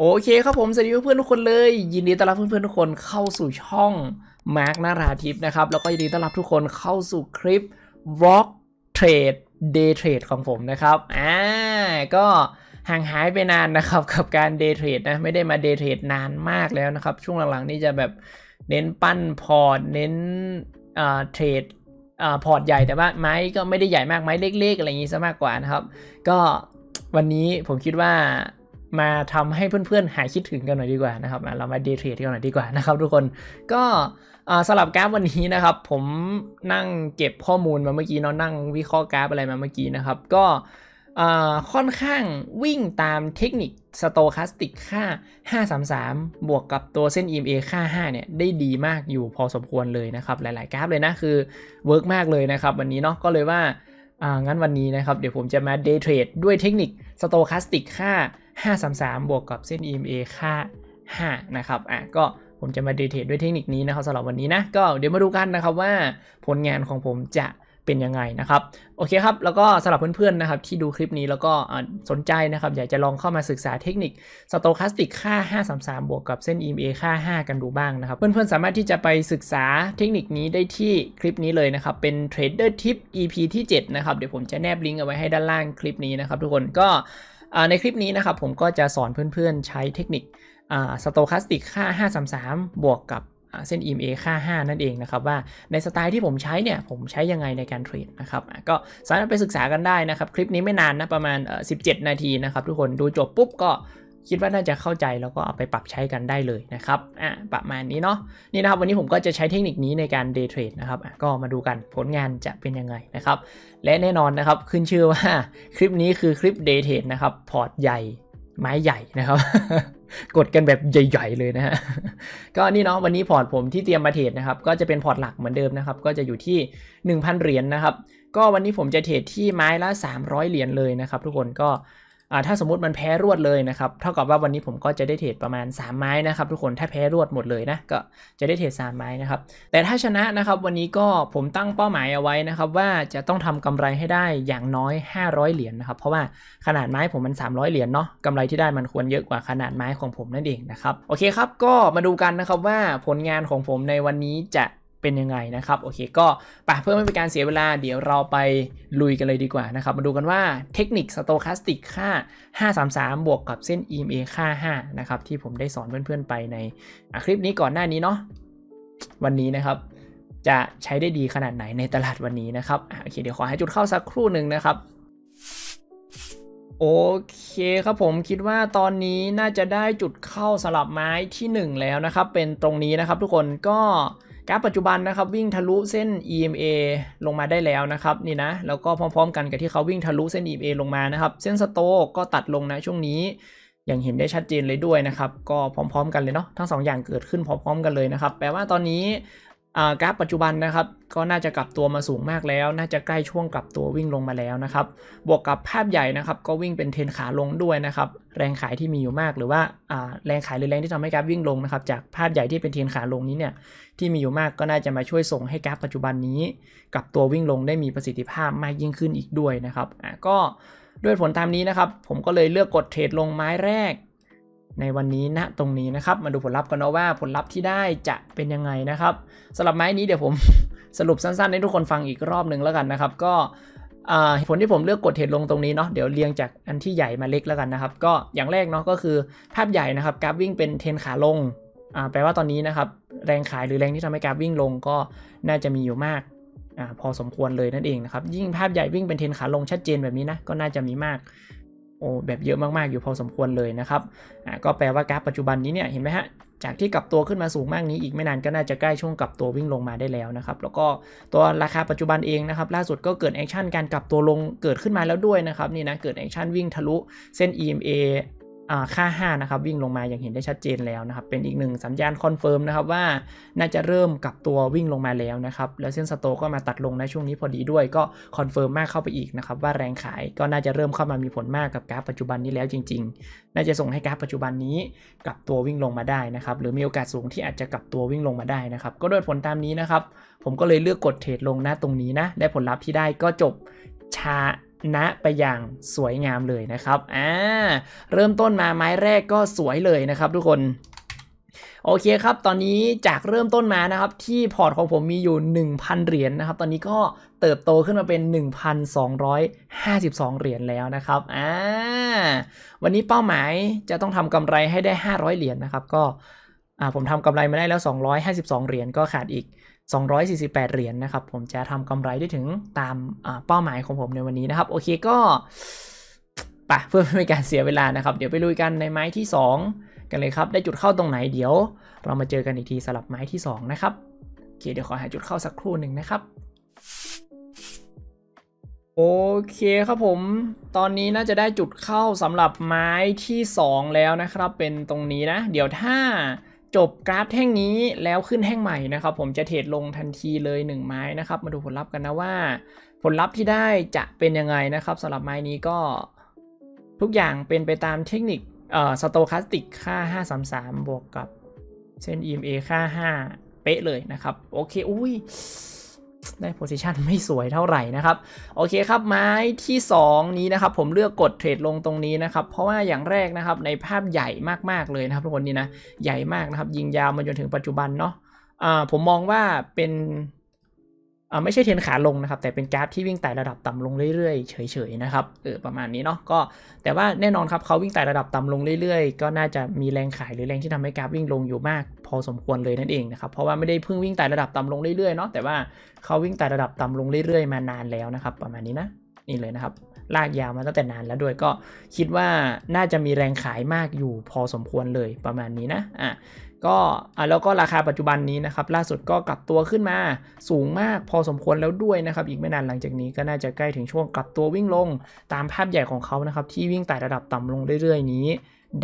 โอเคครับผม สวัสดีเพื่อนทุกคนเลย ยินดีต้อนรับเพื่อนๆทุกคนเข้าสู่ช่องมาร์กนาราทิพนะครับแล้วก็ยินดีต้อนรับทุกคนเข้าสู่คลิป Rock Trade Day Trade ของผมนะครับอ่าก็ห่างหายไปนานนะครับกับการ Day Trade นะไม่ได้มา Day Trade นานมากแล้วนะครับช่วงหลังๆ นี่จะแบบเน้นปั้นพอร์ตเน้นเอ่อเทรดเอ่อพอร์ตใหญ่แต่ว่าไม้ก็ไม่ได้ใหญ่มาก ไม้เล็กๆอะไรอย่างงี้ซะมากกว่านะครับ ก็วันนี้ผมคิดว่ามาทำให้เพื่อนๆ หายคิดถึงกันหน่อยดีกว่านะครับ เรามาเดทเทรดกันหน่อยดีกว่านะครับทุกคน ก็สลับกราฟวันนี้นะครับ ผมนั่งเก็บข้อมูลมาเมื่อกี้เนาะนั่งวิเคราะห์กราฟ อะไรมาเมื่อกี้นะครับ ก็ค่อนข้างวิ่งตามเทคนิคสโตคาสติกค่า533 บวกกับตัวเส้น EMA ค่า 5 เนี่ย ได้ดีมากอยู่พอสมควรเลยนะครับ หลายๆ กราฟเลยนะคือเวิร์กมากเลยนะครับวันนี้เนาะก็เลยว่างั้นวันนี้นะครับ เดี๋ยวผมจะมาเดทเทรดด้วยเทคนิคสโตคาสติกค่า533 บวกกับเส้น EMA ค่า 5 นะครับ อ่ะ ก็ผมจะมาดีเทลด้วยเทคนิคนี้นะครับสำหรับวันนี้นะ ก็เดี๋ยวมาดูกันนะครับว่า ผลงานของผมจะเป็นยังไงนะครับ โอเคครับ แล้วก็สำหรับเพื่อนๆนะครับ ที่ดูคลิปนี้แล้วก็สนใจนะครับ อยากจะลองเข้ามาศึกษาเทคนิคสโตคสติกค่า 533 บวกกับเส้น EMA ค่า 5 กันดูบ้างนะครับ เพื่อนๆสามารถที่จะไปศึกษาเทคนิคนี้ได้ที่คลิปนี้เลยนะครับ เป็น Trader Tip EP ที่ 7 นะครับ เดี๋ยวผมจะแนบลิงก์เอาไว้ให้ด้านล่างคลิปนี้นะครับ ทุกคนก็ในคลิปนี้นะครับผมก็จะสอนเพื่อนๆใช้เทคนิคสโตคสติกค่า533 บวกกับเส้น EMA ค่า 5 นั่นเองนะครับว่าในสไตล์ที่ผมใช้เนี่ย ผมใช้ยังไงในการเทรดนะครับ ก็สามารถไปศึกษากันได้นะครับ คลิปนี้ไม่นานนะ ประมาณ 17 นาทีนะครับทุกคนดูจบปุ๊บก็คิดว่าน่าจะเข้าใจแล้วก็เอาไปปรับใช้กันได้เลยนะครับอ่ะประมาณนี้เนาะนี่นะครับวันนี้ผมก็จะใช้เทคนิคนี้ในการเดย์เทรดนะครับก็มาดูกันผลงานจะเป็นยังไงนะครับ และแน่นอนนะครับขึ้นชื่อว่า คลิปนี้คือคลิปเดย์เทรดนะครับพอร์ตใหญ่ไม้ใหญ่นะครับ กดกันแบบใหญ่ ๆ เลยนะฮะก็นี่เนาะวันนี้พอร์ตผมที่เตรียมมาเทรดนะครับ ก็จะเป็นพอร์ตหลักเหมือนเดิมนะครับก็จะอยู่ที่ 1,000เหรียญนะครับ ก็วันนี้ผมจะเทรดที่ไม้ละ 300 เหรียญเลยนะครับ ทุกคนก็ถ้าสมมติมันแพ้รวดเลยนะครับเท่ากับว่าวันนี้ผมก็จะได้เทรดประมาณ3ไม้นะครับทุกคนถ้าแพ้รวดหมดเลยนะก็จะได้เทรด3ไม้นะครับแต่ถ้าชนะนะครับ วันนี้ก็ผมตั้งเป้าหมายเอาไว้นะครับว่าจะต้องทำกำไรให้ได้อย่างน้อย 500 เหรียญนนะครับเพราะว่าขนาดไม้ผมมัน 300 เหรียญเนาะกำไรที่ได้มันควรเยอะกว่าขนาดไม้ของผมนั่นเองนะครับโอเคครับก็มาดูกันนะครับว่าผลงานของผมในวันนี้จะเป็นยังไงนะครับ โอเคก็ไปเพื่อไม่เป็นการเสียเวลาเดี๋ยวเราไปลุยกันเลยดีกว่านะครับ มาดูกันว่าเทคนิคสโตคาสติกค่า 533 บวกกับเส้น EMA ค่า 5 นะครับ ที่ผมได้สอนเพื่อนๆไปใน คลิปนี้ก่อนหน้านี้เนาะวันนี้นะครับจะใช้ได้ดีขนาดไหนในตลาดวันนี้นะครับโอเคเดี๋ยวขอให้จุดเข้าสักครู่หนึ่งนะครับโอเคครับผมคิดว่าตอนนี้น่าจะได้จุดเข้าสลับไม้ที่ 1 แล้วนะครับเป็นตรงนี้นะครับ ทุกคนก็กราฟปัจจุบันนะครับวิ่งทะลุเส้น EMA ลงมาได้แล้วนะครับ นี่นะแล้วก็พร้อม ๆ กันกับที่เขาวิ่งทะลุเส้น EMA ลงมานะครับเส้นสโต๊ก็ตัดลงนะช่วงนี้ อย่างเห็นได้ชัดเจนเลยด้วยนะครับก็พร้อม ๆกันเลยเนาะทั้ง2ออย่างเกิดขึ้นพร้อมๆ กันเลยนะครับแปลว่าตอนนี้กราฟปัจจุบันนะครับก็น่าจะกลับตัวมาสูงมากแล้ว น่าจะใกล้ช่วงกลับตัววิ่งลงมาแล้วนะครับบวกกับภาพใหญ่นะครับก็วิ่งเป็นเทนขาลงด้วยนะครับแรงขายที่มีอยู่มากหรือว่าแรงขายหรือแรงที่ทำให้กราฟวิ่งลงนะครับจากภาพใหญ่ที่เป็นเทนขาลงนี้เนี่ยที่มีอยู่มากก็น่าจะมาช่วยส่งให้กราฟปัจจุบันนี้กลับตัววิ่งลงได้มีประสิทธิภาพมากยิ่งขึ้นอีกด้วยนะครับก็ด้วยผลตามนี้นะครับผมก็เลยเลือกกดเทรดลงไม้แรกในวันนี้ณนะตรงนี้นะครับมาดูผลลัพธ์กันเนาะว่าผลลัพธ์ที่ได้จะเป็นยังไงนะครับสำหรับไม้นี้เดี๋ยวผมสรุปสั้น ๆให้ทุกคนฟังอีกรอบหนึ่งแล้วกันนะครับก็ผลที่ผมเลือกกดเทรดลงตรงนี้เนาะเดี๋ยวเรียงจากอันที่ใหญ่มาเล็กแล้วกันนะครับก็อย่างแรกเนาะก็คือภาพใหญ่นะครับกราฟวิ่งเป็นเทรนขาลงแปลว่าตอนนี้นะครับแรงขายหรือแรงที่ทำให้กราฟวิ่งลงก็น่าจะมีอยู่มากอพอสมควรเลยนั่นเองนะครับยิ่งภาพใหญ่วิ่งเป็นเทรนขาลงชัดเจนแบบนี้นะก็น่าจะมีมากโอ้แบบเยอะมากๆอยู่พอสมควรเลยนะครับอ่าก็แปลว่ากราฟปัจจุบันนี้เนี่ยเห็นไหมฮะจากที่กลับตัวขึ้นมาสูงมากนี้ อีกไม่นาน ก็น่าจะใกล้ช่วงกลับตัววิ่งลงมาได้แล้วนะครับแล้วก็ตัวราคาปัจจุบันเองนะครับล่าสุดก็เกิดแอคชั่นการกลับตัวลงเกิดขึ้นมาแล้วด้วยนะครับนี่นะเกิดแอคชั่นวิ่งทะลุเส้น EMA ค่า 5 นะครับ วิ่งลงมาอย่างเห็นได้ชัดเจนแล้วนะครับ เป็นอีกหนึ่งสัญญาณคอนเฟิร์มนะครับว่าน่าจะเริ่มกลับตัววิ่งลงมาแล้วนะครับ แล้วเส้นสโตก็มาตัดลงในช่วงนี้พอดีด้วยก็คอนเฟิร์มมากเข้าไปอีกนะครับว่าแรงขายก็น่าจะเริ่มเข้ามามีผลมากกับกราฟปัจจุบันนี้แล้วจริงๆ น่าจะส่งให้กราฟปัจจุบันนี้กลับตัววิ่งลงมาได้นะครับ หรือมีโอกาสสูงที่อาจจะกลับตัววิ่งลงมาได้นะครับ ก็โดยผลตามนี้นะครับ ผมก็เลยเลือกกดเทรดลงหน้าตรงนี้นะ ได้ผลลัพธ์ที่ได้ก็จบชานะไปอย่างสวยงามเลยนะครับ อ่า เริ่มต้นมาไม้แรกก็สวยเลยนะครับ ทุกคน โอเคครับ ตอนนี้จากเริ่มต้นมานะครับที่พอร์ตของผมมีอยู่ 1,000 เหรียญนนะครับ ตอนนี้ก็เติบโตขึ้นมาเป็น 1,252 เหรียญแล้วนะครับ อ่า วันนี้เป้าหมายจะต้องทำกำไรให้ได้ 500 เหรียญนนะครับ ก็ อ่า ผมทำกำไรมาได้แล้ว252เหรียญก็ขาดอีก248เหรียญนนะครับผมจะทำกำไรได้ถึงตามเป้าหมายของผมในวันนี้นะครับ โอเคก็ปะเพื่อไม่ให้การเสียเวลานะครับ เดี๋ยวไปลุยกันในไม้ที่ 2 กันเลยครับ ได้จุดเข้าตรงไหนเดี๋ยว เรามาเจอกันอีกทีสลับไม้ที่2นะครับโอเคเดี๋ยวขอหาจุดเข้าสักครู่หนึ่งนะครับโอเคครับผม ตอนนี้น่าจะได้จุดเข้าสำหรับไม้ที่ 2 แล้วนะครับ เป็นตรงนี้นะเดี๋ยวถ้าจบกราฟแท่งนี้แล้วขึ้นแท่งใหม่นะครับผมจะเทรดลงทันทีเลย1ไม้นะครับมาดูผลลัพธ์กันนะว่า ผลลัพธ์ที่ได้จะเป็นยังไงนะครับสำหรับไม้นี้ก็ ทุกอย่างเป็นไปตามเทคนิค เอ่อ สโตคาสติกค่า 533 บวกกับ เส้น EMA ค่า 5 เป๊ะเลยนะครับ โอเคอุ้ยได้โพซิชันไม่สวยเท่าไหร่ นะครับ โอเคครับ ไม้ที่ 2 นี้นะครับ ผมเลือกกด เทรด ลงตรงนี้นะครับ เพราะว่าอย่างแรกนะครับ ในภาพใหญ่มาก ๆ เลยนะครับ ทุกคน นี่นะ ใหญ่มาก นะครับ ยิงยาว มาจนถึงปัจจุบัน เนาะะผมมองว่าเป็นไม่ใช่เทนขาลงนะครับแต่เป็นกราฟที่วิ่งไต่ระดับต่ำลงเรื่อยๆเฉยๆนะครับเออประมาณนี้เนาะก็แต่ว่าแน่นอนครับเขาวิ่งไต่ระดับต่ำลงเรื่อยๆ ก็น่าจะมีแรงขายหรือแรงที่ทำให้กราฟวิ่งลงอยู่มากพอสมควรเลยนั่นเองนะครับเพราะว่าไม่ได้เพิ่งวิ่งไต่ระดับต่ำลงเรื่อยๆเนาะแต่ว่าเขาวิ่งไต่ระดับต่ำลงเรื่อยๆมานานแล้วนะครับประมาณนี้นะนี่เลยนะครับ ลากยาวมาตั้งแต่นานแล้วด้วย ก็คิดว่าน่าจะมีแรงขายมากอยู่พอสมควรเลยประมาณนี้นะ อ่ะ ก็แล้วก็ราคาปัจจุบันนี้นะครับล่าสุดก็กลับตัวขึ้นมา สูงมากพอสมควรแล้วด้วยนะครับ อีกไม่นานหลังจากนี้ก็น่าจะใกล้ถึงช่วงกลับตัววิ่งลงตามภาพใหญ่ของเขานะครับที่วิ่งไต่ระดับต่ำลงเรื่อยๆนี้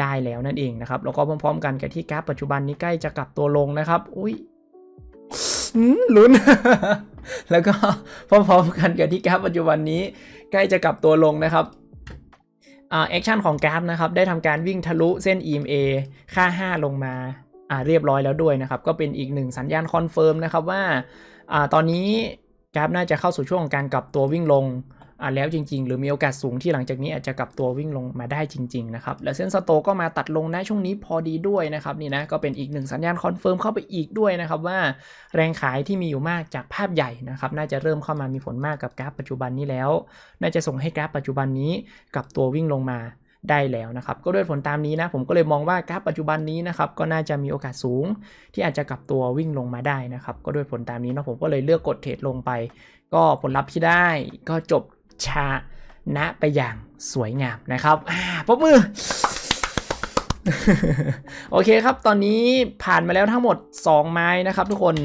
ได้แล้วนั่นเองนะครับแล้วก็พร้อมๆ กันกับที่กราฟปัจจุบันนี้ใกล้จะกลับตัวลงนะครับ อุ้ยลุ้นแล้วก็พร้อมๆกันกับที่กราฟปัจจุบันนี้ใกล้จะกลับตัวลงนะครับแอคชั่นของกราฟนะครับ ได้ทำการวิ่งทะลุเส้น EMA ค่า 5 ลงมาเรียบร้อยแล้วด้วยนะครับ ก็เป็นอีกหนึ่งสัญญาณคอนเฟิร์มนะครับว่าอตอนนี้กราฟน่าจะเข้าสู่ช่วงของการกลับตัววิ่งลงอแล้วจริงๆหรือมีโอกาสสูงที่หลังจากนี้อาจจะกลับตัววิ่งลงมาได้จริงๆนะครับแล้วเส้นสโตก็มาตัดลงนะช่วงนี้พอดีด้วยนะครับนี่นะก็เป็นอีกหนึ่งสัญญาณคอนเฟิร์มเข้าไปอีกด้วยนะครับว่าแรงขายที่มีอยู่มากจากภาพใหญ่นะครับ น่าจะเริ่มเข้ามามีผลมากกับกราฟปัจจุบันนี้แล้ว น่าจะส่งให้กราฟปัจจุบันนี้กลับตัววิ่งลงมาได้แล้วนะครับก็ด้วยผลตามนี้นะผมก็เลยมองว่ากราฟปัจจุบันนี้นะครับก็น่าจะมีโอกาสสูง ที่อาจจะกลับตัววิ่งลงมาได้นะครับก็ด้วยผลตามนี้นะผมก็เลยเลือกกดเทรดลงไป ก็ผลลัพธ์ที่ได้ก็จบชานะไปอย่างสวยงามนะครับปรบมือ โอเคครับ ตอนนี้ผ่านมาแล้วทั้งหมด 2 ไม้นะครับ ทุกคน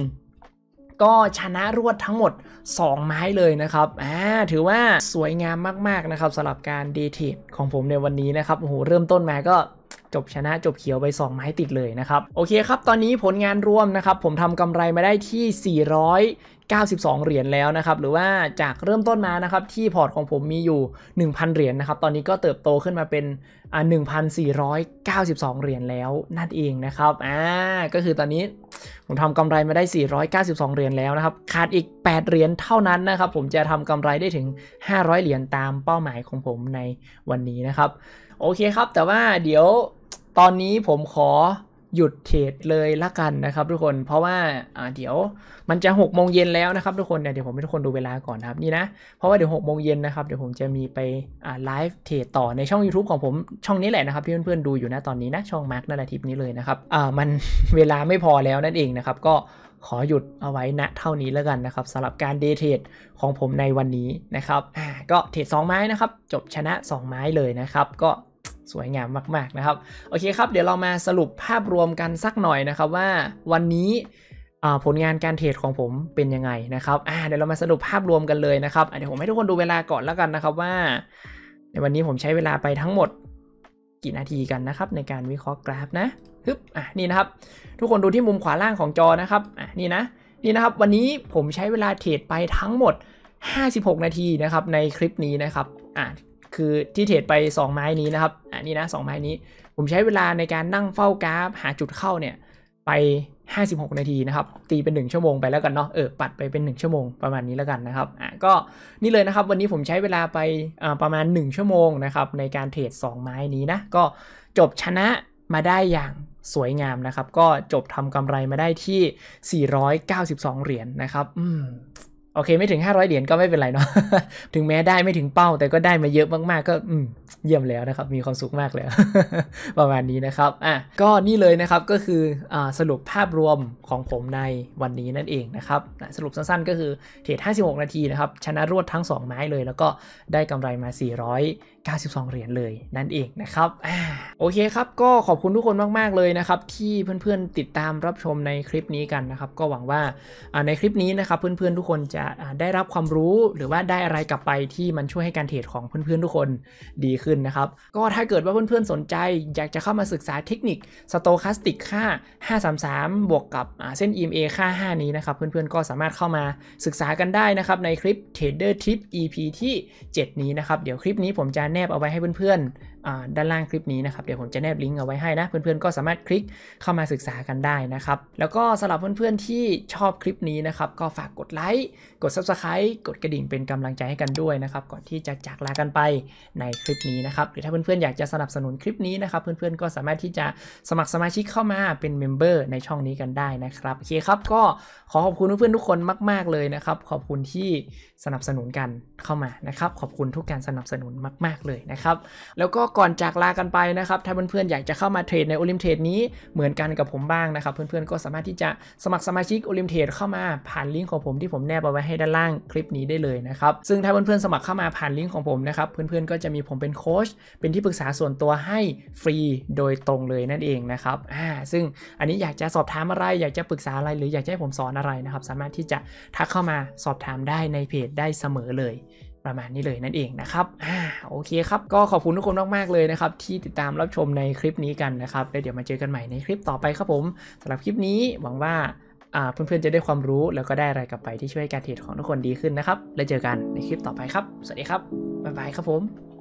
ก็ชนะรวดทั้งหมด 2 ไม้เลยนะครับอ่าถือว่าสวยงามมากๆนะครับสำหรับการดีทีของผมในวันนี้นะครับ โอ้โหเริ่มต้นมาก็ จบชนะจบเขียวไป 2 ไม้ติดเลยนะครับ โอเคครับ ตอนนี้ผลงานรวมนะครับ ผมทำกำไรมาได้ที่92เหรียญแล้วนะครับหรือว่าจากเริ่มต้นมานะครับที่พอร์ตของผมมีอยู่ 1,000เหรียญนนะครับ ตอนนี้ก็เติบโตขึ้นมาเป็น1,492เหรียญแล้วนั่นเองนะครับอ่าก็คือตอนนี้ผมทำกำไรมาได้ 492เหรียญแล้วนะครับขาดอีก 8เหรียญเท่านั้นนะครับ ผมจะทำกำไรได้ถึง 500เหรียญตามเป้าหมายของผมในวันนี้นะครับ โอเคครับ แต่ว่าเดี๋ยวตอนนี้ผมขอหยุดเทรดเลยละกันนะครับ ทุกคนเพราะว่าเดี๋ยวมันจะ6กโมงเย็นแล้วนะครับทุกคนเดี๋ยวผมให้ทุกคนดูเวลาก่อนครับนี่นะเพราะว่าเดี๋ยวหกโมงเย็นนะครับเดี๋ยวผมจะมีไปไลฟ์เทรดต่อในช่อง YouTube ของผมช่องนี้แหละนะครับที่เพื่อนๆดูอยู่นะตอนนี้นะช่องมาร์กนาฬาทิปนี้เลยนะครับมันเวลาไม่พอแล้วนั่นเองนะครับก็ขอหยุดเอาไว้ณเท่านี้แล้วกันนะครับสำหรับการเดทเทรดของผมในวันนี้นะครับก็เทรด2ไม้นะครับจบชนะ2ไม้เลยนะครับก็สวยงามมากๆ นะครับโอเคครับเดี๋ยวเรามาสรุปภาพรวมกันสักหน่อยนะครับว่าวันนี้ผลงานการเทรดของผมเป็นยังไงนะครับ เดี๋ยวเรามาสรุปภาพรวมกันเลยนะครับเดี๋ยวผมให้ทุกคนดูเวลาก่อนแล้วกันนะครับว่า ในวันนี้ผมใช้เวลาไปทั้งหมดกี่นาทีกันนะครับ ในการวิเคราะห์กราฟนะฮึบนี่นะครับทุกคนดูที่มุมขวาล่างของจอนะครับนี่นะนี่นะครับวันนี้ผมใช้เวลาเทรดไปทั้งหมด 56 นาทีนะครับ ในคลิปนี้นะครับคือที่เทรดไป2ไม้นี้นะครับอันนี้นะสไม้นี้ ผมใช้เวลาในการนั่งเฝ้ากราฟ หาจุดเข้าเนี่ยไป 56นาทีนะครับตีเป็น1ชั่วโมง ไปแล้วกันเนาะเออปัดไปเป็น 1 ชั่วโมงประมาณนี้แล้วกันนะครับอ่ะก็นี่เลยนะครับวันนี้ผมใช้เวลาไปอ่าประมาณ 1 ชั่วโมงนะครับ ในการเทรด2ไม้นี้นะก็จบชนะมาได้อย่างสวยงามนะครับ ก็จบทำกำไรมาได้ที่ 492 เหรียญนนะครับอืมโอเค ไม่ถึง 500 เหรียญก็ไม่เป็นไรเนาะ ถึงแม้ได้ไม่ถึงเป้าแต่ก็ได้มาเยอะมากๆก็เยี่ยมแล้วนะครับมีความสุขมากแล้วประมาณนี้นะครับอ่ะก็นี่เลยนะครับก็คืออสรุปภาพรวมของผมในวันนี้นั่นเองนะครับสรุปสั้นๆ ก็คือเทรด56 นาทีนะครับชนะรวดทั้ง2ไม้เลย แล้วก็ได้กำไรมา 400 92เหรียญ เลยนั่นเองนะครับอโอเคครับก็ขอบคุณทุกคนมาก ๆ เลยนะครับที่เพื่อนๆติดตามรับชมในคลิปนี้กันนะครับก็หวังว่าในคลิปนี้นะครับเพื่อนๆทุกคนจะได้รับความรู้หรือว่าได้อะไรกลับไปที่มันช่วยให้การเทรดของเพื่อนๆ ทุกคนดีขึ้นนะครับก็ถ้าเกิดว่าเพื่อนๆสนใจ อยากจะเข้ามาศึกษาเทคนิคสโตคัสติกค่า 533 บวกกับเส้น EMA ค่า 5 นี้นะครับเพื่อนๆ ก็สามารถเข้ามาศึกษากันได้นะครับในคลิป Trader Tip EP ที่ 7 นี้นะครับเดี๋ยวคลิปนี้ผมจะแนบเอาไว้ให้เพื่อนด้านล่างคลิปนี้นะครับเดี๋ยวผมจะแนบลิงก์เอาไว้ให้นะเพื่อนๆก็สามารถคลิก เข้ามาศึกษากันได้นะครับ แล้วก็สำหรับเพื่อนๆที่ชอบคลิปนี้นะครับ ก็ฝากกดไลค์กด Subscribe กดกระดิ่งเป็นกำลังใจให้กันด้วยนะครับก่อนที่จะจากลากันไปในคลิปนี้นะครับหรือถ้าเพื่อนๆอยากจะสนับสนุนคลิปนี้นะครับ เพื่อนๆก็สามารถที่จะสมัครสมาชิกเข้ามาเป็นเมมเบอร์ในช่องนี้กันได้นะครับโอเคครับก็ขอขอบคุณเพื่อนๆทุกคนมากๆเลยนะครับขอบคุณที่สนับสนุนกันเข้ามานะครับขอบคุณทุกการสนับสนุนมากๆเลยนะครับ แล้วก็ก่อนจากลากันไปนะครับถ้าเพื่อนๆ อยากจะเข้ามาเทรดในโอลิมเทรดนี้เหมือนกันกับผมบ้างนะครับ เพื่อนๆ ก็สามารถที่จะสมัครสมาชิกโอลิมเทรดเข้ามาผ่านลิงก์ของผมที่ผมแนบเอาไว้ให้ด้านล่างคลิปนี้ได้เลยนะครับซึ่งถ้าเพื่อนๆ สมัครเข้ามาผ่านลิงก์ของผมนะครับเพื่อนๆ ก็จะมีผมเป็นโค้ชเป็นที่ปรึกษาส่วนตัวให้ฟรีโดยตรงเลยนั่นเองนะครับอ่าซึ่งอันนี้อยากจะสอบถามอะไรอยากจะปรึกษาอะไร หรืออยากจะให้ผมสอนอะไรนะครับสามารถที่จะทักเข้ามาสอบถามได้ในเพจได้เสมอเลยประมาณนี้เลยนั่นเองนะครับอ่าโอเคครับ ก็ขอบคุณทุกคนมากๆเลยนะครับที่ติดตามรับชมในคลิปนี้กันนะครับแล้วเดี๋ยวมาเจอกันใหม่ในคลิปต่อไปครับผมสำหรับคลิปนี้หวังว่าเพื่อนๆจะได้ความรู้แล้วก็ได้อะไรกลับไปที่ช่วยการเทรดของทุกคนดีขึ้นนะครับ แล้วเจอกันในคลิปต่อไปครับ สวัสดีครับ บ๊ายบายครับผม